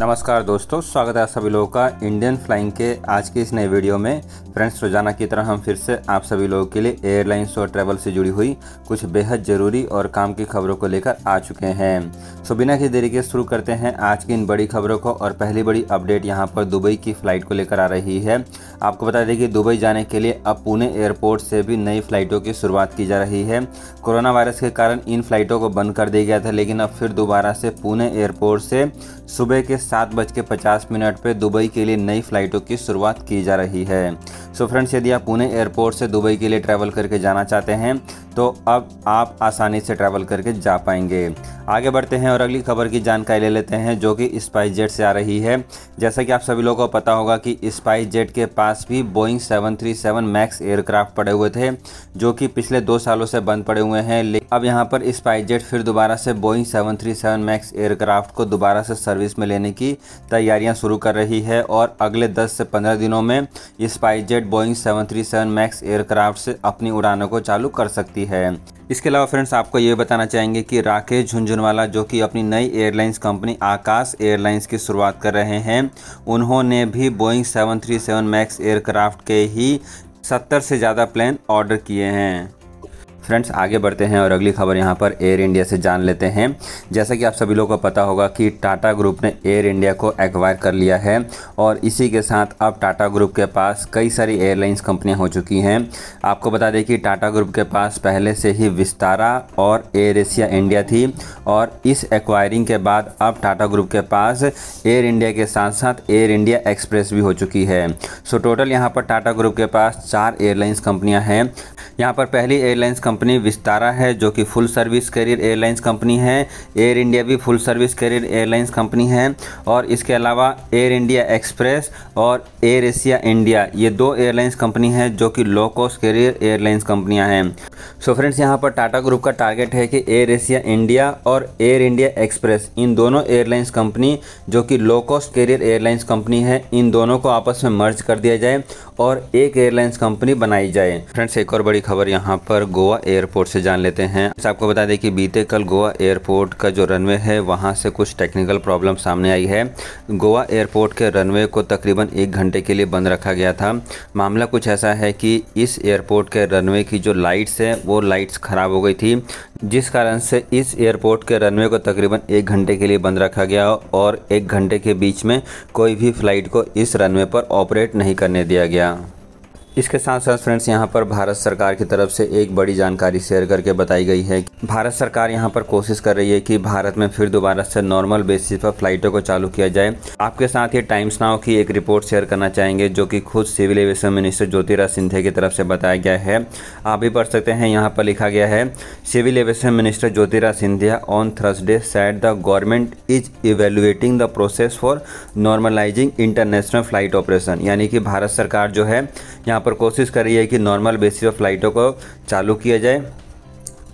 नमस्कार दोस्तों स्वागत है सभी लोगों का इंडियन फ्लाइंग के आज के इस नए वीडियो में फ्रेंड्स रोजाना की तरह हम फिर से आप सभी लोगों के लिए एयरलाइंस और ट्रैवल से जुड़ी हुई कुछ बेहद ज़रूरी और काम की खबरों को लेकर आ चुके हैं सो बिना की देरी के शुरू करते हैं आज की इन बड़ी खबरों को और पहली बड़ी अपडेट यहाँ पर दुबई की फ़्लाइट को लेकर आ रही है आपको बता दें कि दुबई जाने के लिए अब पुणे एयरपोर्ट से भी नई फ़्लाइटों की शुरुआत की जा रही है कोरोना वायरस के कारण इन फ़्लाइटों को बंद कर दिया गया था लेकिन अब फिर दोबारा से पुणे एयरपोर्ट से सुबह के सात बज के पचास मिनट पर दुबई के लिए नई फ़्लाइटों की शुरुआत की जा रही है सो फ्रेंड्स यदि आप पुणे एयरपोर्ट से दुबई के लिए ट्रैवल करके जाना चाहते हैं तो अब आप आसानी से ट्रैवल करके जा पाएंगे आगे बढ़ते हैं और अगली खबर की जानकारी ले लेते हैं जो कि स्पाइस जेट से आ रही है जैसा कि आप सभी लोगों को पता होगा कि स्पाइस जेट के पास भी बोइंग 737 मैक्स एयरक्राफ्ट पड़े हुए थे जो कि पिछले दो सालों से बंद पड़े हुए हैं लेकिन अब यहाँ पर स्पाइस जेट फिर दोबारा से बोइंग 737 मैक्स एयरक्राफ्ट को दोबारा से सर्विस में लेने की तैयारियाँ शुरू कर रही है और अगले दस से पंद्रह दिनों में SpiceJet Boeing seven Max aircraft से अपनी उड़ानों को चालू कर सकती है इसके अलावा फ्रेंड्स आपको ये बताना चाहेंगे कि राकेश झुंझुनवाला जो कि अपनी नई एयरलाइंस कंपनी आकाश एयरलाइंस की शुरुआत कर रहे हैं उन्होंने भी बोइंग 737 मैक्स एयरक्राफ्ट के ही 70 से ज़्यादा प्लेन ऑर्डर किए हैं फ्रेंड्स आगे बढ़ते हैं और अगली खबर यहाँ पर एयर इंडिया से जान लेते हैं जैसा कि आप सभी लोगों को पता होगा कि टाटा ग्रुप ने एयर इंडिया को एक्वायर कर लिया है और इसी के साथ अब टाटा ग्रुप के पास कई सारी एयरलाइंस कंपनियाँ हो चुकी हैं आपको बता दें कि टाटा ग्रुप के पास पहले से ही विस्तारा और एयर एशिया इंडिया थी और इस एक्वायरिंग के बाद अब टाटा ग्रुप के पास एयर इंडिया के साथ साथ एयर इंडिया एक्सप्रेस भी हो चुकी है सो टोटल यहाँ पर टाटा ग्रुप के पास चार एयरलाइंस कंपनियाँ हैं यहाँ पर पहली एयरलाइंस कंपनी कंपनी विस्तारा है जो कि full service carrier airlines company है एयर इंडिया भी full service carrier airlines company है और इसके अलावा एयर इंडिया एक्सप्रेस और एयर एशिया इंडिया ये दो एयरलाइंस कंपनी है जो कि लो कॉस्ट कैरियर एयरलाइंस कंपनियाँ हैं सो फ्रेंड्स यहाँ पर टाटा ग्रुप का टारगेट है कि एयर एशिया इंडिया और एयर इंडिया एक्सप्रेस इन दोनों एयरलाइंस कंपनी जो कि low cost carrier airlines company है इन दोनों को आपस में मर्ज कर दिया जाए और एक एयरलाइंस कंपनी बनाई जाए फ्रेंड्स एक और बड़ी खबर यहाँ पर गोवा एयरपोर्ट से जान लेते हैं आपको बता दें कि बीते कल गोवा एयरपोर्ट का जो रनवे है वहाँ से कुछ टेक्निकल प्रॉब्लम सामने आई है गोवा एयरपोर्ट के रनवे को तकरीबन एक घंटे के लिए बंद रखा गया था मामला कुछ ऐसा है कि इस एयरपोर्ट के रनवे की जो लाइट्स है वो लाइट्स ख़राब हो गई थी जिस कारण से इस एयरपोर्ट के रनवे को तकरीबन एक घंटे के लिए बंद रखा गया और एक घंटे के बीच में कोई भी फ्लाइट को इस रनवे पर ऑपरेट नहीं करने दिया गया इसके साथ साथ फ्रेंड्स यहाँ पर भारत सरकार की तरफ से एक बड़ी जानकारी शेयर करके बताई गई है भारत सरकार यहाँ पर कोशिश कर रही है कि भारत में फिर दोबारा से नॉर्मल बेसिस पर फ्लाइटों को चालू किया जाए आपके साथ ये टाइम्स नाव की एक रिपोर्ट शेयर करना चाहेंगे जो कि खुद civil aviation minister Jyotiraj Scindia की तरफ से बताया गया है आप भी पढ़ सकते हैं यहाँ पर लिखा गया है civil aviation minister Jyotiraj Scindia on Thursday said the government is evaluating the process for normalising international flight operation यानी कि भारत सरकार जो है यहाँ पर कोशिश है कि नॉर्मल बेसिस ऑफ फ्लाइटों को चालू किया जाए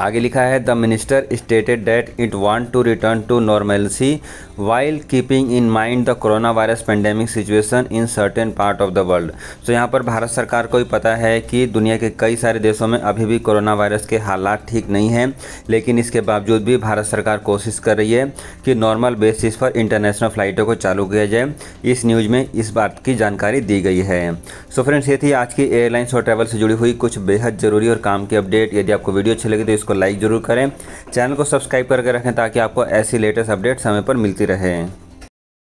आगे लिखा है the minister stated that it want to return to normalcy while keeping in mind the corona virus pandemic situation in certain part of the world तो यहाँ पर भारत सरकार को भी पता है कि दुनिया के कई सारे देशों में अभी भी कोरोना वायरस के हालात ठीक नहीं हैं लेकिन इसके बावजूद भी भारत सरकार कोशिश कर रही है कि नॉर्मल बेसिस पर इंटरनेशनल फ़्लाइटों को चालू किया जाए इस न्यूज़ में इस बात की जानकारी दी गई है सो फ्रेंड्स ये थी आज की एयरलाइंस और ट्रैवल से जुड़ी हुई कुछ बेहद ज़रूरी और काम की अपडेट यदि आपको वीडियो अच्छी लगी तो इसको को लाइक ज़रूर करें चैनल को सब्सक्राइब करके रखें ताकि आपको ऐसी लेटेस्ट अपडेट समय पर मिलती रहे